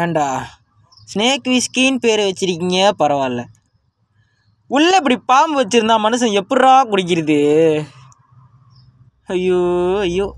ஏண்டா ஸ்னேக் விஸ்கின்னு பேர் வச்சுருக்கீங்க பரவாயில்ல உள்ளே இப்படி பாம்பு வச்சுருந்தா மனுஷன் எப்பட்றா குடிக்கிறது ஐயோ ஐயோ